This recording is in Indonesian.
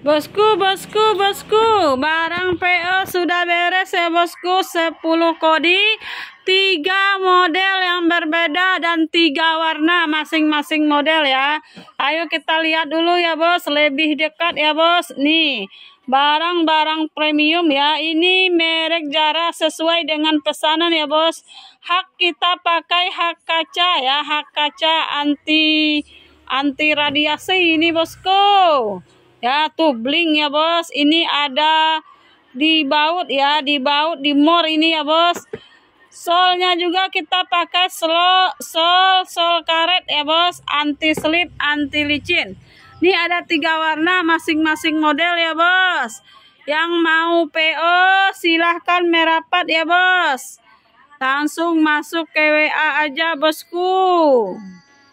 Bosku, bosku, bosku, barang PO e sudah beres ya bosku, 10 kodi, 3 model yang berbeda dan 3 warna masing-masing model ya. Ayo kita lihat dulu ya bos, lebih dekat ya bos. Nih, barang-barang premium ya, ini merek Zara sesuai dengan pesanan ya bos. Hak kita pakai hak kaca ya, hak kaca anti anti radiasi ini bosku. Ya, tuh bling ya, Bos. Ini ada di baut ya, di baut di mor ini ya, Bos. Solnya juga kita pakai slow, sol sol karet ya, Bos. Anti slip, anti licin. Ini ada tiga warna masing-masing model ya, Bos. Yang mau PO silahkan merapat ya, Bos. Langsung masuk ke WA aja, Bosku.